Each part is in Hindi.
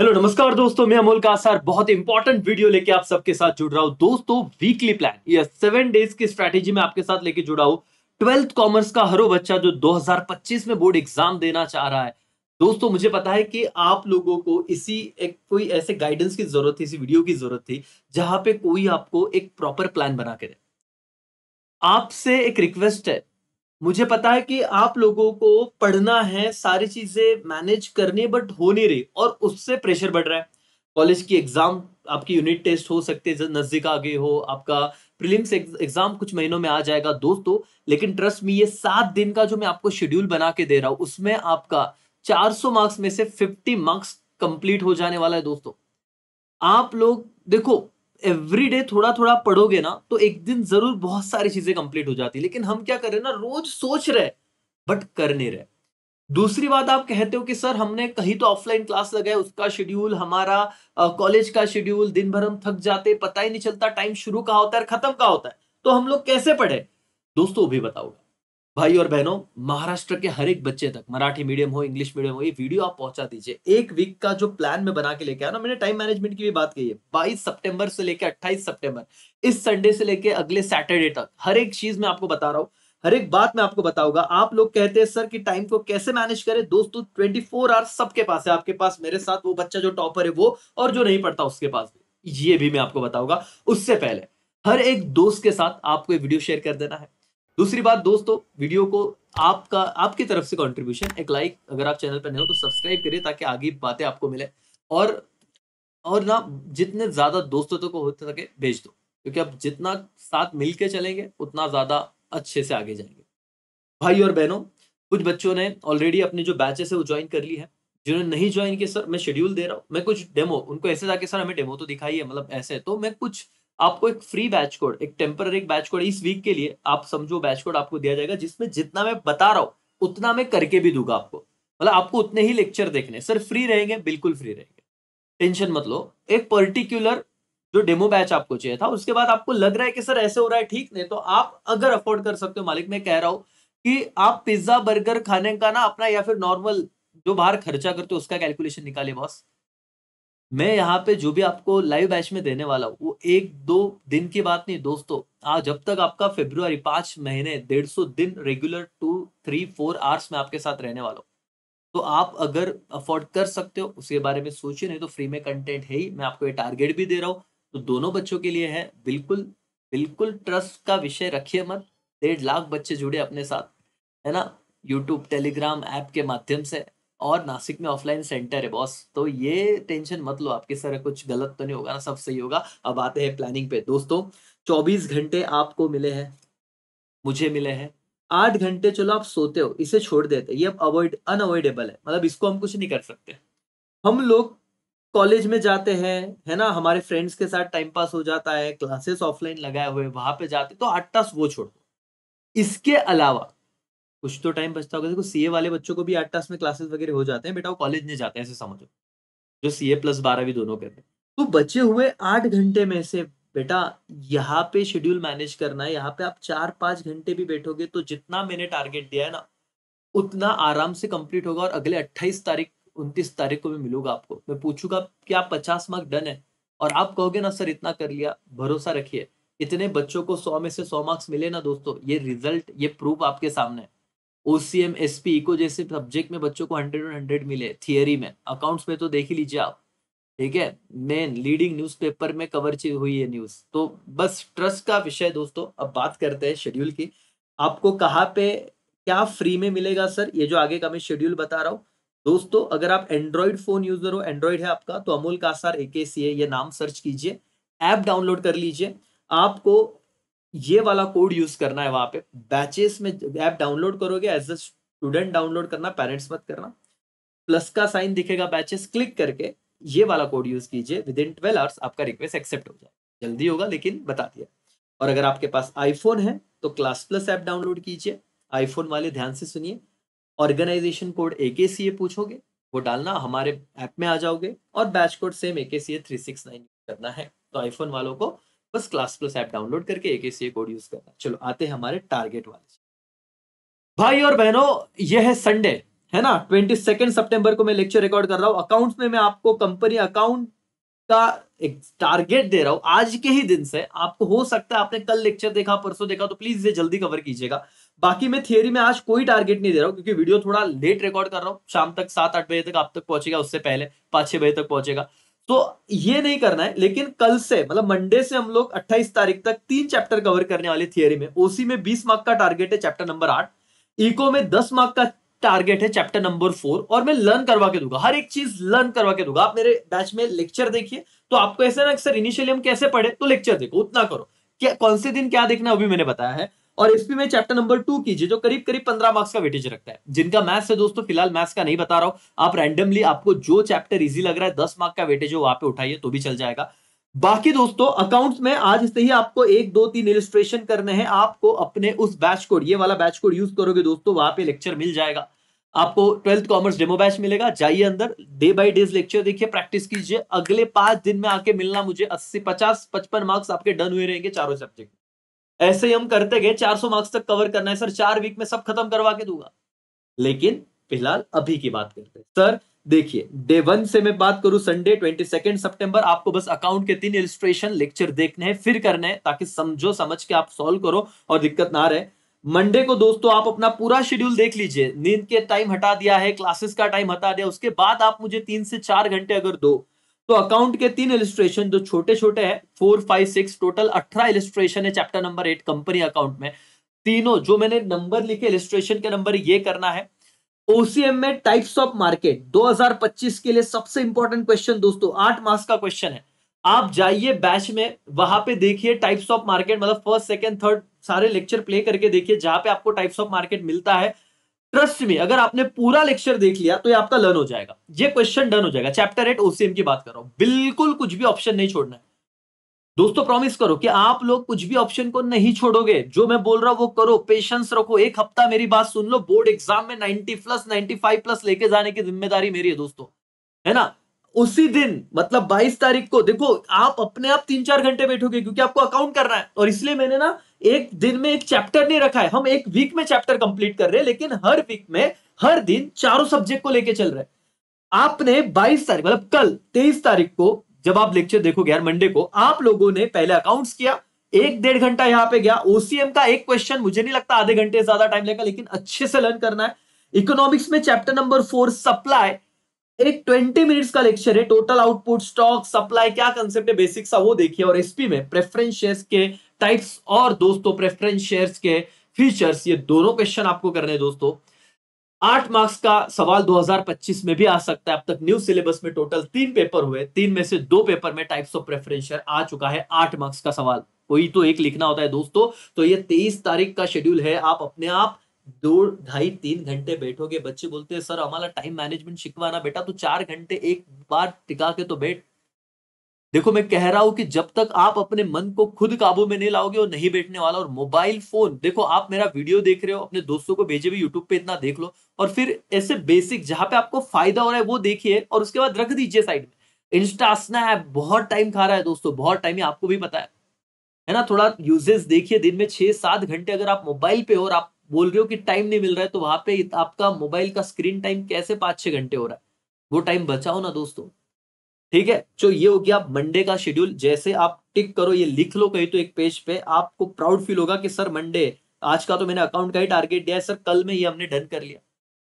हेलो नमस्कार दोस्तों मैं अमोल कासार बहुत इंपॉर्टेंट वीडियो लेके आप सबके साथ जुड़ रहा हूँ दोस्तों वीकली प्लान ये सेवन डेज की स्ट्रेटेजी में आपके साथ लेके जुड़ा हूँ ट्वेल्थ कॉमर्स का हरो बच्चा जो 2025 में बोर्ड एग्जाम देना चाह रहा है दोस्तों मुझे पता है कि आप लोगों को इसी एक कोई ऐसे गाइडेंस की जरूरत थी इसी वीडियो की जरूरत थी जहां पे कोई आपको एक प्रॉपर प्लान बना के दे आपसे एक रिक्वेस्ट है मुझे पता है कि आप लोगों को पढ़ना है सारी चीजें मैनेज करनी बट हो नहीं रही और उससे प्रेशर बढ़ रहा है कॉलेज की एग्जाम आपकी यूनिट टेस्ट हो सकते हैं नजदीक आ गए हो आपका प्रीलिम्स एग्जाम कुछ महीनों में आ जाएगा दोस्तों लेकिन ट्रस्ट मी ये सात दिन का जो मैं आपको शेड्यूल बना के दे रहा हूँ उसमें आपका 400 मार्क्स में से 50 मार्क्स कंप्लीट हो जाने वाला है दोस्तों आप लोग देखो एवरी डे थोड़ा थोड़ा पढ़ोगे ना तो एक दिन जरूर बहुत सारी चीजें कंप्लीट हो जाती है लेकिन हम क्या कर रहे हैं ना रोज सोच रहे बट कर नहीं रहे दूसरी बात आप कहते हो कि सर हमने कहीं तो ऑफलाइन क्लास लगाए उसका शेड्यूल हमारा कॉलेज का शेड्यूल दिन भर हम थक जाते पता ही नहीं चलता टाइम शुरू कहा होता है खत्म कहा होता है तो हम लोग कैसे पढ़े दोस्तों भी बताओगे भाई और बहनों महाराष्ट्र के हर एक बच्चे तक मराठी मीडियम हो इंग्लिश मीडियम हो ये वीडियो आप पहुंचा दीजिए एक वीक का जो प्लान मैं बना के लेके आया ना मैंने टाइम मैनेजमेंट की भी बात कही है बाईस सितंबर से लेकर 28 सितंबर इस संडे से लेकर अगले सैटरडे तक हर एक चीज मैं आपको बता रहा हूँ हर एक बात मैं आपको बताऊंगा आप लोग कहते हैं सर कि टाइम को कैसे मैनेज करें दोस्तों ट्वेंटी फोर आवर्स सबके पास है आपके पास मेरे साथ वो बच्चा जो टॉपर है वो और जो नहीं पढ़ता उसके पास भी ये भी मैं आपको बताऊंगा उससे पहले हर एक दोस्त के साथ आपको ये वीडियो शेयर कर देना है दूसरी बात दोस्तों वीडियो को आपका आपकी तरफ से कंट्रीब्यूशन एक लाइक अगर आप चैनल पर नए हो तो सब्सक्राइब करिए ताकि आगे बातें आपको मिले और और ना जितने ज्यादा दोस्तों तक तो हो सके भेज दो क्योंकि आप जितना साथ मिलकर चलेंगे उतना ज्यादा अच्छे से आगे जाएंगे भाई और बहनों कुछ बच्चों ने ऑलरेडी अपने जो बैचेस है वो ज्वाइन कर ली है जिन्होंने नहीं ज्वाइन किया सर मैं शेड्यूल दे रहा हूँ मैं कुछ डेमो उनको ऐसे जाके सर हमें डेमो तो दिखाई है मतलब ऐसे तो मैं कुछ आपको एक फ्री बैच कोड एक टेम्पररी बैच कोड इस वीक के लिए आप समझो बैच कोड आपको दिया जाएगा जिसमें जितना मैं बता रहा हूँ उतना मैं करके भी दूंगा आपको मतलब आपको उतने ही लेक्चर देखने सर फ्री रहेंगे बिल्कुल फ्री रहेंगे टेंशन मत लो एक पर्टिकुलर जो डेमो बैच आपको चाहिए था उसके बाद आपको लग रहा है कि सर ऐसे हो रहा है ठीक नहीं तो आप अगर अफोर्ड कर सकते हो मालिक मैं कह रहा हूँ कि आप पिज्जा बर्गर खाने का ना अपना या फिर नॉर्मल जो बाहर खर्चा करते हो उसका कैलकुलेशन निकाले बॉस मैं यहाँ पे जो भी आपको लाइव बैच में देने वाला हूँ वो एक दो दिन की बात नहीं दोस्तों आज जब तक आपका फेब्रुवरी पांच महीने डेढ़ सौ दिन regular two three four hours में आपके साथ रहने वाला हूँ तो आप अगर अफोर्ड कर सकते हो उसके बारे में सोचिए नहीं तो फ्री में कंटेंट है ही मैं आपको ये टारगेट भी दे रहा हूँ तो दोनों बच्चों के लिए है बिल्कुल बिल्कुल ट्रस्ट का विषय रखिए मत डेढ़ लाख बच्चे जुड़े अपने साथ है ना यूट्यूब टेलीग्राम ऐप के माध्यम से और नासिक में ऑफलाइन सेंटर है बॉस तो ये टेंशन मत लो आपके सर कुछ गलत तो नहीं होगा ना सब सही होगा अब आते हैं प्लानिंग पे दोस्तों 24 घंटे आपको मिले हैं मुझे मिले हैं आठ घंटे चलो आप सोते हो इसे छोड़ देते ये अब अवॉइड अनअवॉइडेबल है मतलब इसको हम कुछ नहीं कर सकते हम लोग कॉलेज में जाते हैं है ना हमारे फ्रेंड्स के साथ टाइम पास हो जाता है क्लासेस ऑफलाइन लगाए हुए वहां पे जाते तो आठ तास वो दो इसके अलावा कुछ तो टाइम बचता होगा देखो सी ए वाले बच्चों को भी आठ टास्क में क्लासेस वगैरह हो जाते हैं बेटा वो कॉलेज नहीं जाते हैं ऐसे समझो जो सी ए प्लस बारह भी दोनों करते तो बचे हुए आठ घंटे में से बेटा यहाँ पे शेड्यूल मैनेज करना है यहाँ पे आप चार पाँच घंटे भी बैठोगे तो जितना मैंने टारगेट दिया है ना उतना आराम से कंप्लीट होगा और अगले अट्ठाईस तारीख उनतीस तारीख को भी मिलूंगा आपको मैं पूछूंगा कि आप पचास मार्क डन है और आप कहोगे ना सर इतना कर लिया भरोसा रखिए इतने बच्चों को सौ में से सौ मार्क्स मिले ना दोस्तों ये रिजल्ट ये प्रूफ आपके सामने है ओसीएम एसपी इको जैसे सब्जेक्ट में बच्चों को हंड्रेड और हंड्रेड मिले थियरी में अकाउंट्स में तो देख ही लीजिए आप ठीक है मेन लीडिंग न्यूज़पेपर में कवर हुई है न्यूज़ तो बस ट्रस्ट का विषय दोस्तों अब बात करते हैं शेड्यूल की आपको कहाँ पे क्या फ्री में मिलेगा सर ये जो आगे का मैं शेड्यूल बता रहा हूँ दोस्तों अगर आप एंड्रॉइड फोन यूजर हो एंड्रॉइड है आपका तो अमूल कासार एके के सी ये नाम सर्च कीजिए ऐप डाउनलोड कर लीजिए आपको ये वाला कोड यूज करना है वहां पे बैचेस में ऐप डाउनलोड करोगे एज अ स्टूडेंट डाउनलोड करना पेरेंट्स मत करना प्लस का साइन दिखेगा बैचेस क्लिक करके ये वाला कोड यूज कीजिए विद इन ट्वेल्व आवर्स आपका रिक्वेस्ट एक्सेप्ट हो जाए जल्दी होगा लेकिन बता दिया और अगर आपके पास आईफोन है तो क्लास प्लस ऐप डाउनलोड कीजिए आईफोन वाले ध्यान से सुनिए ऑर्गेनाइजेशन कोड ए के सी ए पूछोगे वो डालना हमारे ऐप में आ जाओगे और batch code same A K C A three six nine करना है तो आईफोन वालों को बस क्लास प्लस ऐप डाउनलोड करके एक ही कोड यूज करना चलो आते हैं हमारे टारगेट वाले भाई और बहनों यह है संडे है ना ट्वेंटी सेकेंड सेप्टेम्बर को मैं लेक्चर रिकॉर्ड कर रहा हूँ अकाउंट्स में मैं आपको कंपनी अकाउंट का एक टारगेट दे रहा हूँ आज के ही दिन से आपको हो सकता है आपने कल लेक्चर देखा परसों देखा तो प्लीज इसे जल्दी कवर कीजिएगा बाकी मैं थियरी में आज कोई टारगेट नहीं दे रहा हूँ क्योंकि वीडियो थोड़ा लेट रिकॉर्ड कर रहा हूँ शाम तक सात आठ बजे तक आप तक पहुंचेगा उससे पहले पाँच छह बजे तक पहुंचेगा तो ये नहीं करना है लेकिन कल से मतलब मंडे से हम लोग 28 तारीख तक तीन चैप्टर कवर करने वाले थियरी में ओसी में 20 मार्क का टारगेट है चैप्टर नंबर आठ इको में 10 मार्क का टारगेट है चैप्टर नंबर फोर और मैं लर्न करवा के दूंगा हर एक चीज लर्न करवा के दूंगा आप मेरे बैच में लेक्चर देखिए तो आपको ऐसा ना सर इनिशियली हम कैसे पढ़े तो लेक्चर देखो उतना करो क्या कौन से दिन क्या देखना अभी मैंने बताया है और एसपी में चैप्टर नंबर टू कीजिए जो करीब करीब पंद्रह मार्क्स का वेटेज रखता है जिनका मैथ्स है दोस्तों फिलहाल मैथ्स का नहीं बता रहा हूं आप रैंडमली आपको जो चैप्टर इजी लग रहा है दस मार्क का वेटेज वहां पे उठाइए तो भी चल जाएगा बाकी दोस्तों अकाउंट्स में आज से ही आपको एक दो तीन इलिस्ट्रेशन करने हैं आपको अपने उस बैच कोड ये वाला बैच कोड यूज करोगे दोस्तों वहां पे लेक्चर मिल जाएगा आपको ट्वेल्थ कॉमर्स डेमो बैच मिलेगा जाइए अंदर डे बाय डेज लेक्चर देखिए प्रैक्टिस कीजिए अगले पांच दिन में आके मिलना मुझे अस्सी पचास पचपन मार्क्स आपके डन हुए रहेंगे चारों सब्जेक्ट ऐसे ही हम करते गए 400 मार्क्स तक कवर करना है सर चार वीक में सब खत्म करवा के दूंगा लेकिन फिलहाल अभी की बात करते हैं सर देखिए डे वन से मैं बात करूं संडे ट्वेंटी सेकेंड सेप्टेम्बर आपको बस अकाउंट के तीन इलिस्ट्रेशन लेक्चर देखने हैं फिर करने हैं ताकि समझो समझ के आप सॉल्व करो और दिक्कत ना रहे मंडे को दोस्तों आप अपना पूरा शेड्यूल देख लीजिए नींद के टाइम हटा दिया है क्लासेस का टाइम हटा दिया उसके बाद आप मुझे तीन से चार घंटे अगर दो तो अकाउंट के तीन इलिस्ट्रेशन जो छोटे छोटे हैं फोर फाइव सिक्स टोटल अठारह इलिस्ट्रेशन है chapter number eight company account में तीनों जो मैंने नंबर लिखे इलिस्ट्रेशन के नंबर ये करना है ओसीएम में टाइप्स ऑफ मार्केट 2025 के लिए सबसे इंपॉर्टेंट क्वेश्चन दोस्तों आठ मार्क्स का क्वेश्चन है आप जाइए बैच में वहां पे देखिए टाइप्स ऑफ मार्केट मतलब फर्स्ट सेकंड थर्ड सारे लेक्चर प्ले करके देखिए जहां पे आपको टाइप्स ऑफ मार्केट मिलता है ट्रस्ट में अगर आपने पूरा लेक्चर देख लिया तो ये आपका लर्न हो जाएगा ये क्वेश्चन डन हो जाएगा चैप्टर एट ओसीएम की बात कर रहा हूं बिल्कुल कुछ भी ऑप्शन नहीं छोड़ना है दोस्तों प्रॉमिस करो कि आप लोग कुछ भी ऑप्शन को नहीं छोड़ोगे जो मैं बोल रहा हूं वो करो पेशेंस रखो एक हफ्ता मेरी बात सुन लो बोर्ड एग्जाम में नाइनटी प्लस नाइनटी प्लस लेके जाने की जिम्मेदारी मेरी है दोस्तों है ना उसी दिन मतलब 22 तारीख को देखो आप अपने आप तीन चार घंटे बैठोगे क्योंकि आपको अकाउंट करना है और इसलिए मैंने ना एक दिन में एक चैप्टर नहीं रखा है हम एक वीक में चैप्टर कंप्लीट कर रहे हैं लेकिन हर वीक में हर दिन चारों सब्जेक्ट को लेके चल रहे हैं आपने 22 तारीख मतलब कल 23 तारीख को जब आप लेक्चर देखोगे यार मंडे को आप लोगों ने पहले अकाउंट्स किया एक डेढ़ घंटा यहाँ पे गया ओसीएम का एक क्वेश्चन मुझे नहीं लगता आधे घंटे ज्यादा टाइम लेगा लेकिन अच्छे से लर्न करना है इकोनॉमिक्स में चैप्टर नंबर फोर सप्लाई एक 20 मिनट्स का लेक्चर है टोटल आउटपुट स्टॉक सप्लाई क्या कंसेप्ट है बेसिक सा वो देखिए और एसपी में प्रेफरेंस शेयर्स के टाइप्स और दोस्तों प्रेफरेंस शेयर्स के फीचर्स ये दोनों क्वेश्चन आपको करने हैं दोस्तों आठ मार्क्स का सवाल 2025 में भी आ सकता है अब तक न्यू सिलेबस में टोटल तीन पेपर हुए तीन में से दो पेपर में टाइप्स ऑफ प्रेफरेंस शेयर आ चुका है आठ मार्क्स का सवाल कोई तो एक लिखना होता है दोस्तों तो ये तेईस तारीख का शेड्यूल है आप अपने आप दो ढाई तीन घंटे बैठोगे बच्चे बोलते हैं सर हमारा टाइम मैनेजमेंट सिखवाना बेटा तू चार घंटे एक बार टिका के तो बैठ देखो मैं कह रहा हूं कि जब तक आप अपने मन को खुद काबू में नहीं लाओगे वो नहीं बैठने वाला और मोबाइल फोन देखो आप मेरा वीडियो देख रहे हो अपने दोस्तों को भेजे भी यूट्यूब पे इतना देख लो और फिर ऐसे बेसिक जहां पे आपको फायदा हो रहा है वो देखिए और उसके बाद रख दीजिए साइड में इंस्टा स्नैप बहुत टाइम खा रहा है दोस्तों बहुत टाइम आपको भी पता है है ना थोड़ा यूजेस देखिए दिन में छह सात घंटे अगर आप मोबाइल पे हो और आप बोल रहे हो कि टाइम नहीं मिल रहा है तो वहां पे आपका मोबाइल का स्क्रीन टाइम कैसे पांच छह घंटे हो रहा है वो टाइम बचाओ ना दोस्तों ठीक है तो ये हो गया मंडे का शेड्यूल जैसे आप टिक करो ये लिख लो कहीं तो एक पेज पे आपको प्राउड फील होगा कि सर मंडे आज का तो मैंने अकाउंट का ही टारगेट दिया है सर कल में ये हमने डन कर लिया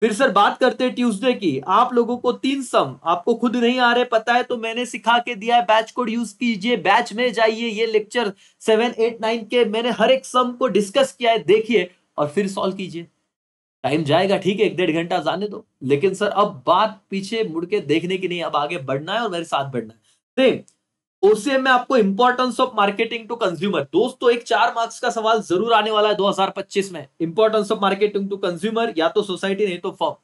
फिर सर बात करते हैं ट्यूसडे की आप लोगों को तीन सम आपको खुद नहीं आ रहे पता है तो मैंने सिखा के दिया है बैच कोड यूज कीजिए बैच में जाइए ये लेक्चर सेवन एट नाइन के मैंने हर एक सम को डिस्कस किया है देखिए और फिर सॉल्व कीजिए टाइम जाएगा ठीक है एक डेढ़ घंटा जाने दो लेकिन सर अब बात पीछे मुड़ के देखने की नहीं अब आगे बढ़ना है और मेरे साथ बढ़ना है सेम ओसीएम में आपको importance of marketing to consumer दोस्तों एक चार मार्क्स का सवाल जरूर आने वाला है 2025 में importance of marketing to consumer या तो सोसाइटी नहीं तो फॉर्म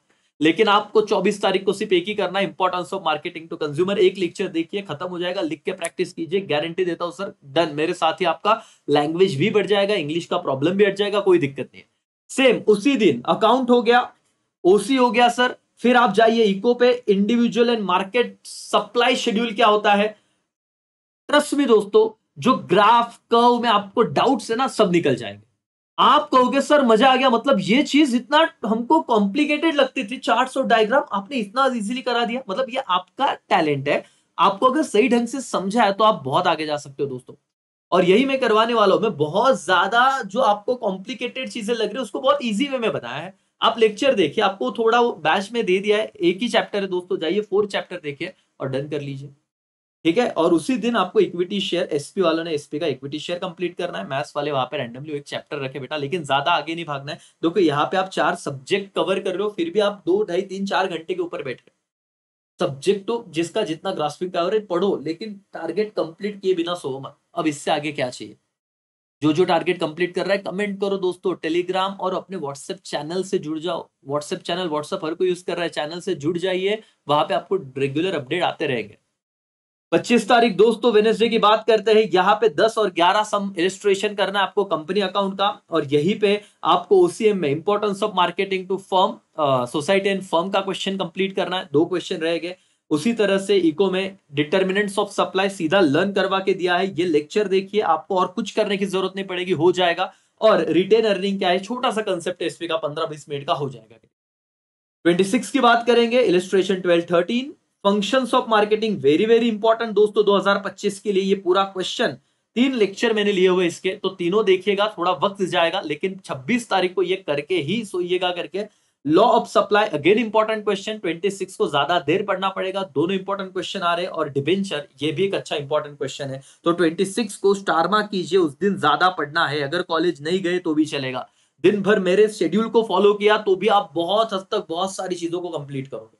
लेकिन आपको 24 तारीख को सिर्फ एक ही करना importance of marketing to consumer एक लेक्चर देखिए खत्म हो जाएगा लिख के प्रैक्टिस कीजिए गारंटी देता हूं सर डन मेरे साथ ही आपका लैंग्वेज भी बढ़ जाएगा इंग्लिश का प्रॉब्लम भी हट जाएगा कोई दिक्कत नहीं सेम उसी दिन अकाउंट हो गया ओसी हो गया सर फिर आप जाइए इको पे individual and market supply schedule क्या होता है ट्रस्ट में दोस्तों जो ग्राफ कर्व में आपको डाउट है ना सब निकल जाएंगे आप कहोगे सर मजा आ गया मतलब ये चीज इतना हमको कॉम्प्लिकेटेड लगती थी चार्ट और डायग्राम आपने इतना इजीली करा दिया मतलब ये आपका टैलेंट है आपको अगर सही ढंग से समझा है तो आप बहुत आगे जा सकते हो दोस्तों और यही मैं करवाने वाला हूं मैं बहुत ज्यादा जो आपको कॉम्प्लिकेटेड चीजें लग रही है उसको बहुत ईजी वे में बताया है आप लेक्चर देखिए आपको थोड़ा बैच में दे दिया है एक ही चैप्टर है दोस्तों जाइए फोर चैप्टर देखिए और डन कर लीजिए ठीक है और उसी दिन आपको इक्विटी शेयर एसपी वालों ने एसपी का इक्विटी शेयर कंप्लीट करना है मैथ्स वाले वहां पे रैंडमली एक चैप्टर रखे बेटा लेकिन ज्यादा आगे नहीं भागना है देखो यहाँ पे आप चार सब्जेक्ट कवर कर रहे हो फिर भी आप दो ढाई तीन चार घंटे के ऊपर बैठ रहे सब्जेक्ट तो जिसका जितना ग्राफिक कवर है पढ़ो लेकिन टारगेट कंप्लीट किए बिना सो मत अब इससे आगे क्या चाहिए जो जो टारगेट कंप्लीट कर रहा है कमेंट करो दोस्तों टेलीग्राम और अपने व्हाट्सएप चैनल से जुड़ जाओ व्हाट्सएप चैनल व्हाट्सएप हर कोई यूज कर रहा है चैनल से जुड़ जाइए वहां पे आपको रेगुलर अपडेट आते रहेंगे 25 तारीख दोस्तों वेनेसडे की बात करते हैं यहाँ पे 10 और 11 सम इलिस्ट्रेशन करना है आपको कंपनी अकाउंट का और यही पे आपको ओसीएम में importance of marketing to firm society and firm का क्वेश्चन कंप्लीट करना है दो क्वेश्चन रह गए उसी तरह से इको में डिटर्मिनेंट्स ऑफ सप्लाई सीधा लर्न करवा के दिया है ये लेक्चर देखिए आपको और कुछ करने की जरूरत नहीं पड़ेगी हो जाएगा और रिटेन अर्निंग क्या है छोटा सा कंसेप्ट है इसमें का पंद्रह बीस मिनट का हो जाएगा 26 की बात करेंगे illustration 12 13 functions of marketing very very important दोस्तों 2025 के लिए ये पूरा क्वेश्चन तीन लेक्चर मैंने लिए हुए इसके तो तीनों देखिएगा थोड़ा वक्त जाएगा लेकिन 26 तारीख को ये करके ही सोइएगा करके law of supply again important question 26 को ज्यादा देर पढ़ना पड़ेगा दोनों इंपॉर्टेंट क्वेश्चन आ रहे हैं और डिवेंचर ये भी एक अच्छा इंपॉर्टेंट क्वेश्चन है तो ट्वेंटी को स्टारमा कीजिए उस दिन ज्यादा पढ़ना है अगर कॉलेज नहीं गए तो भी चलेगा दिन भर मेरे शेड्यूल को फॉलो किया तो भी आप बहुत हद तक बहुत सारी चीजों को कंप्लीट करोगे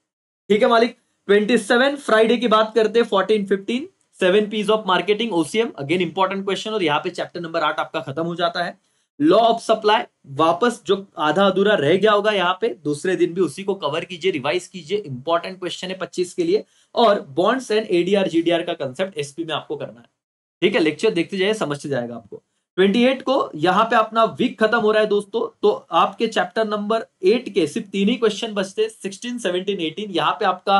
ठीक है मालिक ट्वेंटी सेवन फ्राइडे की बात करते हैं fourteen fifteen seven piece of marketing OCM again important question और यहाँ पे चैप्टर नंबर आठ आपका खत्म हो जाता है लॉ ऑफ सप्लाई वापस जो आधा अधूरा रह गया होगा यहाँ पे दूसरे दिन भी उसी को कवर कीजिए रिवाइज कीजिए इंपॉर्टेंट क्वेश्चन है पच्चीस के लिए और बॉन्ड्स एंड एडीआर जीडीआर का कंसेप्ट एसपी में आपको करना है ठीक है लेक्चर देखते जाइए समझते जाएगा आपको 28 को यहाँ पे अपना वीक खत्म हो रहा है दोस्तों तो आपके चैप्टर नंबर एट के सिर्फ तीन ही क्वेश्चन बचते सिक्सटीन सेवनटीन एटीन यहाँ पे आपका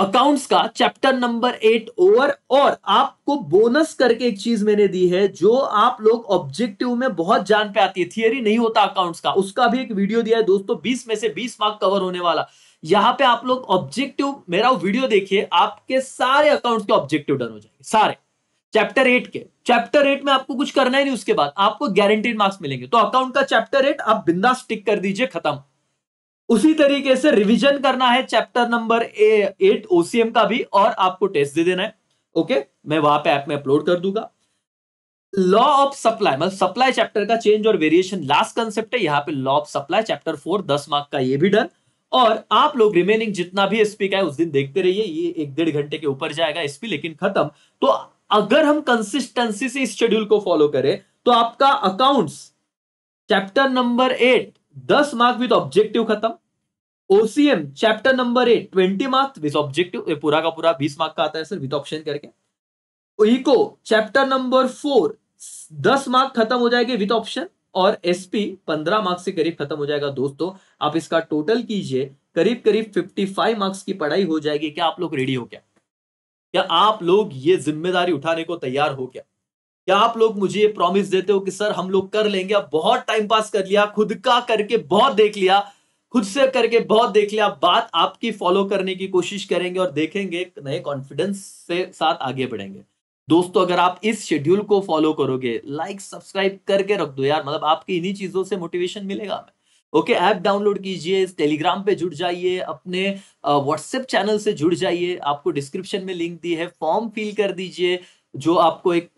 अकाउंट्स का चैप्टर नंबर एट ओवर और आपको बोनस करके एक चीज मैंने दी है जो आप लोग ऑब्जेक्टिव में बहुत जान पे आती है थियरी नहीं होता अकाउंट्स का उसका भी एक वीडियो दिया है दोस्तों बीस में से बीस मार्क कवर होने वाला यहाँ पे आप लोग ऑब्जेक्टिव मेरा वीडियो देखिए आपके सारे अकाउंट्स के ऑब्जेक्टिव डन हो जाएंगे सारे चैप्टर एट के चैप्टर एट में आपको कुछ करना ही नहीं उसके बाद आपको गारंटीड मार्क्स मिलेंगे तो अकाउंट का चैप्टर एट आप बिंदास टिक कर दीजिए खत्म उसी तरीके से रिवीजन करना है चैप्टर नंबर एट ओसीएम का भी और आपको टेस्ट दे देना है ओके मैं वहां पे ऐप में अपलोड कर दूंगा लॉ ऑफ सप्लाई मतलब सप्लाई चैप्टर का चेंज और वेरिएशन लास्ट कंसेप्ट है यहाँ पे law of supply chapter four दस मार्क का ये भी डन और आप लोग रिमेनिंग जितना भी एसपी का है उस दिन देखते रहिए ये एक डेढ़ घंटे के ऊपर जाएगा एसपी लेकिन खत्म तो अगर हम कंसिस्टेंसी से इस शेड्यूल को फॉलो करें तो आपका अकाउंट्स चैप्टर नंबर एट दस मार्क विद ऑब्जेक्टिव खत्म OCM chapter number eight twenty marks with objective ये पूरा का पूरा बीस मार्क का आता है सर विद ऑप्शन करके इको चैप्टर नंबर फोर दस मार्क खत्म हो जाएंगे विद ऑप्शन और एसपी पंद्रह मार्क्स से करीब खत्म हो जाएगा दोस्तों आप इसका टोटल कीजिए करीब करीब फिफ्टी फाइव मार्क्स की पढ़ाई हो जाएगी क्या आप लोग रेडी हो क्या क्या आप लोग ये जिम्मेदारी उठाने को तैयार हो क्या या आप लोग मुझे ये प्रॉमिस देते हो कि सर हम लोग कर लेंगे आप बहुत टाइम पास कर लिया खुद का करके बहुत देख लिया खुद से करके बहुत देख लिया बात आपकी फॉलो करने की कोशिश करेंगे और देखेंगे नए कॉन्फिडेंस से साथ आगे बढ़ेंगे दोस्तों अगर आप इस शेड्यूल को फॉलो करोगे लाइक सब्सक्राइब करके रख दो यार मतलब आपकी इन्हीं चीजों से मोटिवेशन मिलेगा हमें ओके ऐप डाउनलोड कीजिए टेलीग्राम पे जुड़ जाइए अपने व्हाट्सएप चैनल से जुड़ जाइए आपको डिस्क्रिप्शन में लिंक दी है फॉर्म फिल कर दीजिए जो आपको एक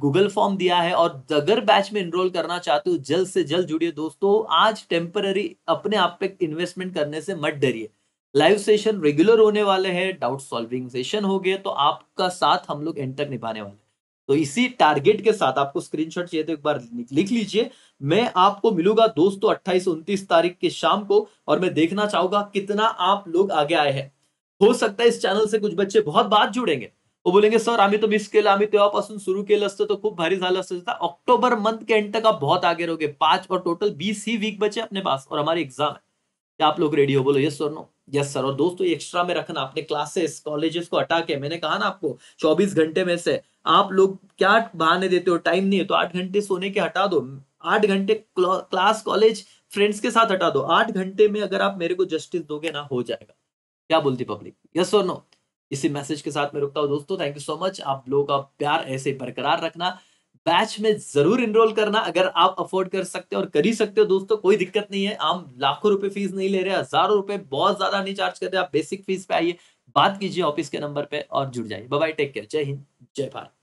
गूगल फॉर्म दिया है और अगर बैच में इनरोल करना चाहते हो जल्द से जल्द जुड़िए दोस्तों आज टेम्पररी अपने आप पे इन्वेस्टमेंट करने से मत डरिए लाइव सेशन रेगुलर होने वाले हैं डाउट सॉल्विंग सेशन हो गए तो आपका साथ हम लोग एंड तक निभाने वाले तो इसी टारगेट के साथ आपको स्क्रीनशॉट चाहिए तो एक बार लिख लीजिए मैं आपको मिलूंगा दोस्तों अट्ठाईस उनतीस तारीख के शाम को और मैं देखना चाहूंगा कितना आप लोग आगे आए हैं हो सकता है इस चैनल से कुछ बच्चे बहुत बात जुड़ेंगे बोलेंगे सर अभी तो मिस के आम्ही तेव्हापासून सुरू केलं असतं तो भारी झालं अक्टूबर मंथ के एंड तक आप बहुत आगे रहोगे पांच और टोटल बीस ही वीक बचे अपने पास और हमारी एग्जाम है क्या आप लोग रेडी हो बोलो yes sir no yes sir और दोस्तों एक्स्ट्रा में रखना अपने क्लासेस कॉलेजेस को हटा के मैंने कहा ना आपको चौबीस घंटे में से आप लोग क्या बहाने देते हो टाइम नहीं है तो आठ घंटे सोने के हटा दो आठ घंटे क्लास कॉलेज फ्रेंड्स के साथ हटा दो आठ घंटे में अगर आप मेरे को जस्टिस दोगे ना हो जाएगा क्या बोलती पब्लिक यस और नो इसी मैसेज के साथ मैं रुकता हूँ दोस्तों थैंक यू सो मच आप लोगों का प्यार ऐसे बरकरार रखना बैच में जरूर इनरोल करना अगर आप अफोर्ड कर सकते हो और कर ही सकते हो दोस्तों कोई दिक्कत नहीं है हम लाखों रुपए फीस नहीं ले रहे हजारों रुपए बहुत ज्यादा नहीं चार्ज कर रहे आप बेसिक फीस पे आइए बात कीजिए ऑफिस के नंबर पे और जुड़ जाइए बाय टेक केयर जय हिंद जय भारत